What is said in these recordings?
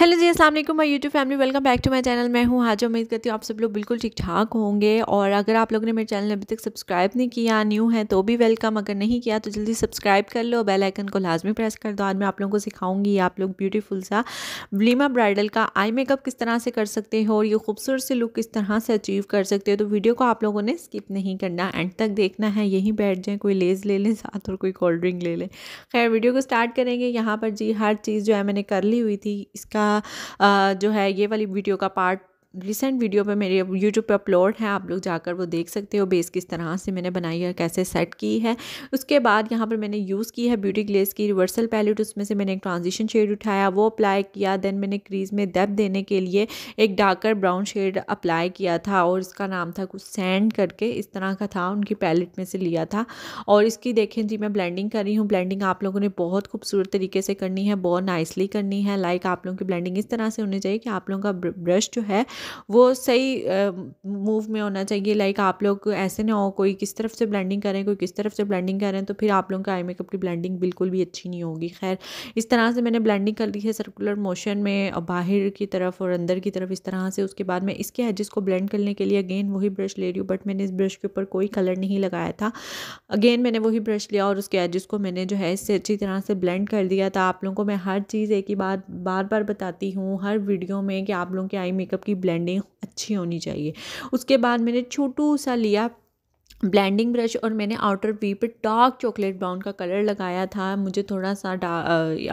Hello जी अस्सलाम वालेकुम my YouTube family welcome back to my channel मैं हूँ हाजो उम्मीद करती हूँ आप सब लोग बिल्कुल ठीक ठाक होंगे और अगर आप लोगों ने मेरे चैनल अभी तक सब्सक्राइब नहीं किया न्यू है तो भी वेलकम अगर नहीं किया तो जल्दी सब्सक्राइब कर लो बेल आइकन को लाजमी प्रेस कर दो आज मैं आप लोगों को सिखाऊंगी आप लोग ब्यूटीफुल सा वलीमा ब्राइडल का आई मेकअप किस तरह से कर सकते हो और ये खूबसूरत से लुक किस तरह से अचीव कर सकते हो तो वीडियो को आप लोगों ने स्किप नहीं करना एंड तक देखना है यहीं बैठ जाए कोई लेज ले लें साथ और कोई कोल्ड ड्रिंक ले लें खैर वीडियो को स्टार्ट करेंगे यहाँ पर जी हर चीज़ जो है मैंने कर ली हुई थी इसका जो है ये वाली वीडियो का पार्ट रिसेंट वीडियो पे मेरे यूट्यूब पे अपलोड है आप लोग जाकर वो देख सकते हो बेस किस तरह से मैंने बनाई है कैसे सेट की है उसके बाद यहाँ पर मैंने यूज़ की है ब्यूटी ग्लेस की रिवर्सल पैलेट उसमें से मैंने एक ट्रांजिशन शेड उठाया वो अप्लाई किया देन मैंने क्रीज़ में डेप देने के लिए एक डार्कर ब्राउन शेड अप्लाई किया था और इसका नाम था कुछ सैंड करके इस तरह का था उनकी पैलेट में से लिया था और इसकी देखें जी मैं ब्लैंडिंग कर रही हूँ ब्लैंडिंग आप लोगों ने बहुत खूबसूरत तरीके से करनी है बहुत नाइसली करनी है लाइक आप लोगों की ब्लैंडिंग इस तरह से होनी चाहिए कि आप लोगों का ब्रश जो है वो सही मूव में होना चाहिए लाइक आप लोग ऐसे ना हो कोई किस तरफ से ब्लेंडिंग करें कोई किस तरफ से ब्लेंडिंग करें तो फिर आप लोगों का आई मेकअप की ब्लेंडिंग बिल्कुल भी अच्छी नहीं होगी खैर इस तरह से मैंने ब्लेंडिंग कर ली है सर्कुलर मोशन में बाहर की तरफ और अंदर की तरफ इस तरह से उसके बाद मैं इसके एडजस्ट को ब्लेंड करने के लिए अगेन वही ब्रश ले रही हूँ बट मैंने इस ब्रश के ऊपर कोई कलर नहीं लगाया था अगेन मैंने वही ब्रश लिया और उसके एजेस को मैंने जो है इससे अच्छी तरह से ब्लेंड कर दिया था आप लोगों को मैं हर चीज़ एक ही बात बार बार बताती हूँ हर वीडियो में कि आप लोगों के आई मेकअप की ब्लेंडिंग अच्छी होनी चाहिए उसके बाद मैंने छोटू सा लिया ब्लेंडिंग ब्रश और मैंने आउटर वी पे डार्क चॉकलेट ब्राउन का कलर लगाया था मुझे थोड़ा सा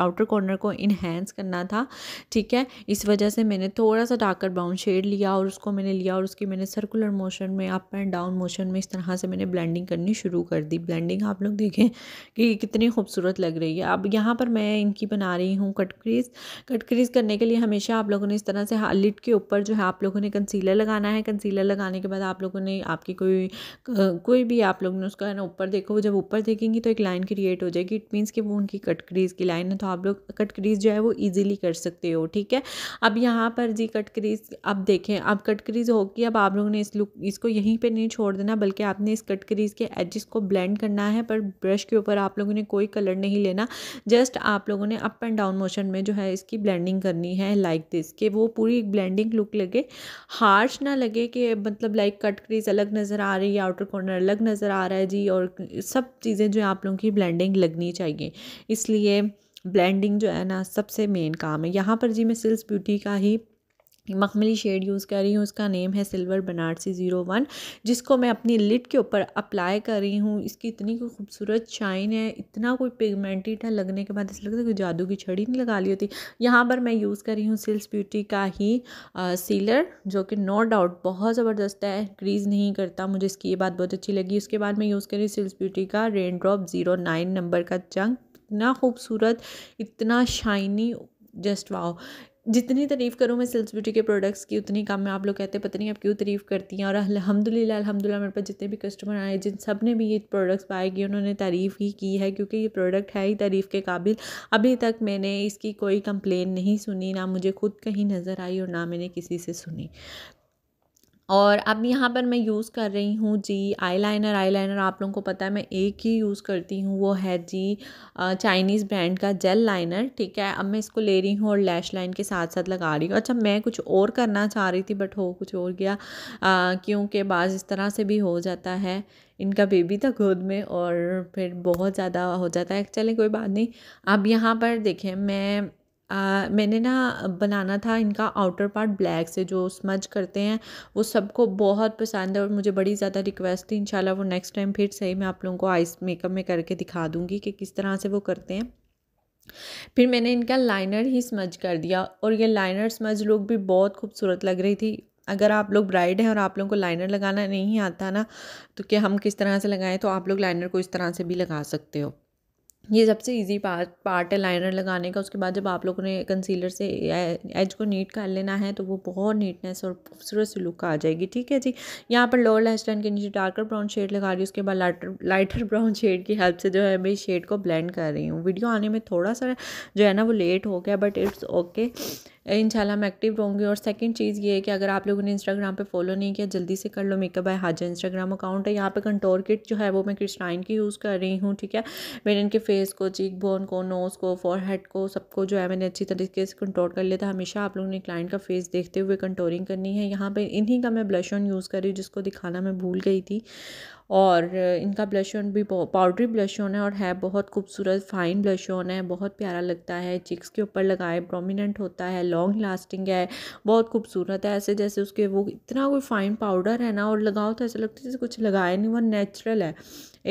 आउटर कॉर्नर को इनहेंस करना था ठीक है इस वजह से मैंने थोड़ा सा डार्कर ब्राउन शेड लिया और उसको मैंने लिया और उसकी मैंने सर्कुलर मोशन में अप एंड डाउन मोशन में इस तरह से मैंने ब्लेंडिंग करनी शुरू कर दी ब्लेंडिंग आप लोग देखें कि कितनी खूबसूरत लग रही है अब यहाँ पर मैं इनकी बना रही हूँ कट क्रीज कट क्रीज करने के लिए हमेशा आप लोगों ने इस तरह से लिट के ऊपर जो है आप लोगों ने कंसीलर लगाना है कंसीलर लगाने के बाद आप लोगों ने आपकी कोई कोई भी आप लोग ने उसका है ना ऊपर देखो वो जब ऊपर देखेंगी तो एक लाइन क्रिएट हो जाएगी इट मीन्स कि वो उनकी कट क्रीज की लाइन है तो आप लोग कट क्रीज जो है वो ईजिली कर सकते हो ठीक है अब यहाँ पर जी कट क्रीज अब देखें अब कट क्रीज होगी अब आप लोगों ने इस लुक इसको यहीं पर नहीं छोड़ देना बल्कि आपने इस कट क्रीज के एजिस को ब्लेंड करना है पर ब्रश के ऊपर आप लोगों ने कोई कलर नहीं लेना जस्ट आप लोगों ने अप एंड डाउन मोशन में जो है इसकी ब्लेंडिंग करनी है लाइक दिस के वो पूरी ब्लेंडिंग लुक लगे हार्श ना लगे कि मतलब लाइक कट क्रीज अलग नज़र आ रही है आउटर कॉर्नर कॉर्नर अलग नज़र आ रहा है जी और सब चीज़ें जो है आप लोगों की ब्लेंडिंग लगनी चाहिए इसलिए ब्लेंडिंग जो है ना सबसे मेन काम है यहाँ पर जी मैं सिल्स ब्यूटी का ही मखमली शेड यूज़ कर रही हूँ उसका नेम है सिल्वर बनारसी ज़ीरो वन जिसको मैं अपनी लिट के ऊपर अप्लाई कर रही हूँ इसकी इतनी कोई खूबसूरत शाइन है इतना कोई पिगमेंटेड है लगने के बाद ऐसा लगता है कोई जादू की छड़ी नहीं लगा ली होती यहाँ पर मैं यूज़ कर रही हूँ सिल्स ब्यूटी का ही आ, सीलर जो कि नो डाउट बहुत ज़बरदस्त है क्रीज़ नहीं करता मुझे इसकी ये बात बहुत अच्छी लगी उसके बाद मैं यूज़ कर रही हूँ सिल्स ब्यूटी का rain drop zero nine number का चंक इतना खूबसूरत इतना शाइनी जस्ट वाओ जितनी तारीफ़ करूँ मैं सिल्स ब्यूटी के प्रोडक्ट्स की उतनी कम में आप लोग कहते हैं पता नहीं आप क्यों तारीफ़ करती हैं और अलहमदिल्ला अलहमदिल्ला मेरे पास जितने भी कस्टमर आए जिन सब ने भी ये प्रोडक्ट्स पाए गए उन्होंने तारीफ़ ही की है क्योंकि ये प्रोडक्ट है ही तारीफ़ के काबिल अभी तक मैंने इसकी कोई कंप्लेन नहीं सुनी ना मुझे खुद कहीं नज़र आई और ना मैंने किसी से सुनी और अब यहाँ पर मैं यूज़ कर रही हूँ जी आईलाइनर आईलाइनर आप लोगों को पता है मैं एक ही यूज़ करती हूँ वो है जी चाइनीज़ ब्रांड का जेल लाइनर ठीक है अब मैं इसको ले रही हूँ और लैश लाइन के साथ साथ लगा रही हूँ अच्छा मैं कुछ और करना चाह रही थी बट हो कुछ और गया क्योंकि बाज़ इस तरह से भी हो जाता है इनका बेबी था गोद में और फिर बहुत ज़्यादा हो जाता है चलें कोई बात नहीं अब यहाँ पर देखें मैं आ, मैंने ना बनाना था इनका आउटर पार्ट ब्लैक से जो स्मज करते हैं वो सबको बहुत पसंद है और मुझे बड़ी ज़्यादा रिक्वेस्ट थी इंशाल्लाह वो नेक्स्ट टाइम फिर सही मैं आप लोगों को आइस मेकअप में करके दिखा दूँगी कि किस तरह से वो करते हैं फिर मैंने इनका लाइनर ही स्मज कर दिया और ये लाइनर स्मज लुक भी बहुत खूबसूरत लग रही थी अगर आप लोग ब्राइड हैं और आप लोगों को लाइनर लगाना नहीं आता ना तो कि हम किस तरह से लगाएं तो आप लोग लाइनर को इस तरह से भी लगा सकते हो ये सबसे इजी पार्ट पार्ट है लाइनर लगाने का उसके बाद जब आप लोगों ने कंसीलर से एज को नीट कर लेना है तो वो बहुत नीटनेस और खूबसूरत से लुक आ जाएगी ठीक है जी यहाँ पर लोअर लैश लाइन के नीचे डार्कर ब्राउन शेड लगा रही हूँ उसके बाद लाइटर लाइटर ब्राउन शेड की हेल्प से जो है मैं इस शेड को ब्लेंड कर रही हूँ वीडियो आने में थोड़ा सा जो है ना वो लेट हो गया बट इट्स ओके okay. इन मैं एक्टिव रहूँगी और सेकंड चीज़ ये है कि अगर आप लोगों ने इंस्टाग्राम पे फॉलो नहीं किया जल्दी से कर लो makeup by Haja Instagram account है यहाँ पे कंटोर किट जो है वो मैं क्रिस्टाइन की यूज़ कर रही हूँ ठीक है मैंने इनके फेस को चीक बोन को नोज़ को फॉरहेड को सबको जो है मैंने अच्छी तरीके से कंटोर कर लिया था हमेशा आप लोगों ने क्लाइंट का फेस देखते हुए कंटोरिंग करनी है यहाँ पर इन्हीं का मैं ब्लश ऑन यूज़ कर रही हूँ जिसको दिखाना मैं भूल गई थी और uh, इनका ब्लश ऑन भी पाउडरी ब्लश ऑन है और है बहुत खूबसूरत फाइन ब्लश ऑन है बहुत प्यारा लगता है चिक्स के ऊपर लगाए प्रोमिनेंट होता है लॉन्ग लास्टिंग है बहुत खूबसूरत है ऐसे जैसे उसके वो इतना कोई फाइन पाउडर है ना और लगाओ तो ऐसा लगता है जैसे कुछ लगाया नहीं वो नेचुरल है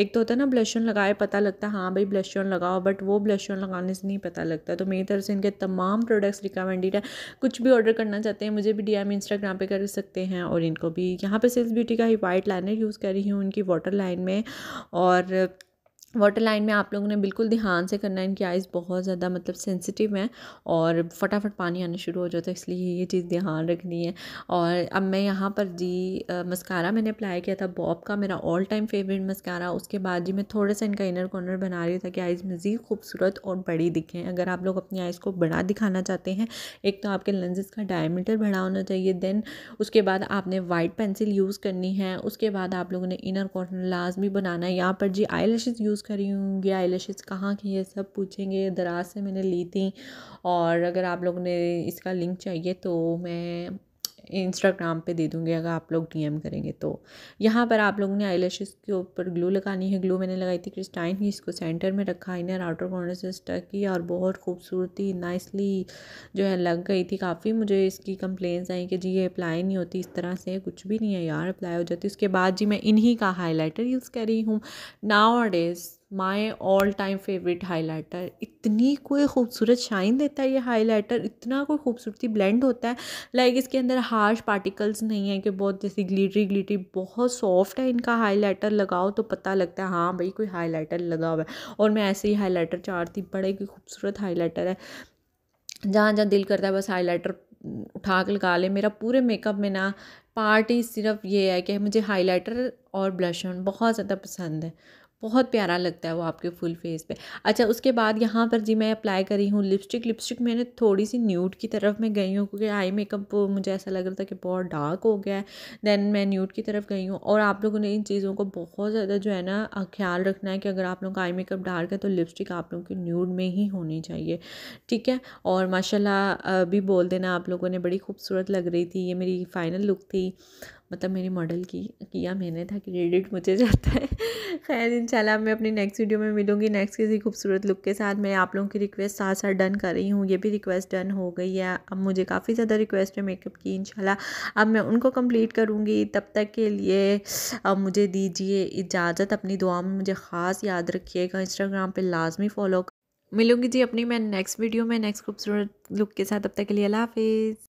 एक तो होता है ना ब्लश ऑन लगाए पता लगता है हाँ भाई ब्लश ऑन लगाओ बट वो ब्लश ऑन लगाने से नहीं पता लगता तो मेरी तरफ से इनके तमाम प्रोडक्ट्स रिकमेंडेड है कुछ भी ऑर्डर करना चाहते हैं मुझे भी डी एम इंस्टाग्राम पर कर सकते हैं और इनको भी यहाँ पर सेल्स ब्यूटी का ही वाइट लाइनर यूज़ कर रही हूँ उनकी वाटर लाइन में और वाटर लाइन में आप लोगों ने बिल्कुल ध्यान से करना है इनकी आइज़ बहुत ज़्यादा मतलब सेंसिटिव हैं और फटाफट पानी आना शुरू हो जाता है इसलिए ये चीज़ ध्यान रखनी है और अब मैं यहाँ पर जी मस्कारा मैंने अप्लाई किया था बॉब का मेरा ऑल टाइम फेवरेट मस्कारा उसके बाद जी मैं थोड़ा सा इनका इनर कॉर्नर बना रही था कि आइज़ मज़ीद खूबसूरत और बड़ी दिखें अगर आप लोग अपनी आइज़ को बड़ा दिखाना चाहते हैं एक तो आपके लेंजेस का डायमीटर बड़ा होना चाहिए देन उसके बाद आपने वाइट पेंसिल यूज़ करनी है उसके बाद आप लोगों ने इनर कॉर्नर लाजमी बनाना है यहाँ पर जी आई यूज़ कर रही हूँ ये आई कहाँ की है सब पूछेंगे दराज़ से मैंने ली थी और अगर आप लोगों ने इसका लिंक चाहिए तो मैं इंस्टाग्राम पे दे दूँगी अगर आप लोग डीएम करेंगे तो यहाँ पर आप लोगों ने आई के ऊपर ग्लू लगानी है ग्लू मैंने लगाई थी क्रिस्टाइन की इसको सेंटर में रखा इनर आउटर कॉर्नर से स्टक किया और बहुत खूबसूरती नाइसली जो है लग गई थी काफ़ी मुझे इसकी कंप्लेंस आई कि जी ये अप्लाई नहीं होती इस तरह से कुछ भी नहीं है यार अप्लाई हो जाती उसके बाद जी मैं इन्हीं का हाईलाइटर यूज़ कर रही हूँ nowadays my all time favourite highlighter इतनी कोई खूबसूरत शाइन देता है ये हाइलाइटर इतना कोई खूबसूरती ब्लेंड होता है लाइक इसके अंदर हार्श पार्टिकल्स नहीं है कि बहुत जैसे ग्लिटरी ग्लिटरी बहुत सॉफ्ट है इनका हाइलाइटर लगाओ तो पता लगता है हाँ भाई कोई हाइलाइटर लगा हुआ है और मैं ऐसे ही हाईलाइटर चाहती बड़े की खूबसूरत हाईलाइटर है जहाँ जहाँ दिल करता है बस हाईलाइटर उठा के लगा ले मेरा पूरे मेकअप में ना पार्ट ही सिर्फ ये है कि मुझे हाइलाइटर और ब्लशन बहुत ज़्यादा पसंद है बहुत प्यारा लगता है वो आपके फुल फेस पे अच्छा उसके बाद यहाँ पर जी मैं अप्लाई करी हूँ लिपस्टिक लिपस्टिक मैंने थोड़ी सी न्यूट की तरफ मैं गई हूँ क्योंकि आई मेकअप मुझे ऐसा लग रहा था कि बहुत डार्क हो गया है दैन मैं न्यूट की तरफ गई हूँ और आप लोगों ने इन चीज़ों को बहुत ज़्यादा जो है ना ख्याल रखना है कि अगर आप लोग का आई मेकअप डार्क है तो लिपस्टिक आप लोगों की न्यूड में ही होनी चाहिए ठीक है और माशाला भी बोल देना आप लोगों ने बड़ी खूबसूरत लग रही थी ये मेरी फ़ाइनल लुक थी मतलब मेरी मॉडल की किया मैंने था क्रेडिट मुझे जाता है खैर इंशाल्लाह मैं अपनी नेक्स्ट वीडियो में मिलूँगी नेक्स्ट किसी खूबसूरत लुक के साथ मैं आप लोगों की रिक्वेस्ट साथ साथ डन कर रही हूँ ये भी रिक्वेस्ट डन हो गई है अब मुझे काफ़ी ज़्यादा रिक्वेस्ट है मेकअप की इंशाल्लाह अब मैं उनको कम्प्लीट करूँगी तब तक के लिए अब मुझे दीजिए इजाज़त अपनी दुआ में मुझे ख़ास याद रखिएगा इंस्टाग्राम पर लाजमी फॉलो मिलूँगी जी अपनी मैं नेक्स्ट वीडियो में नेक्स्ट खूबसूरत लुक के साथ तब तक के लिए अल्लाह हाफिज़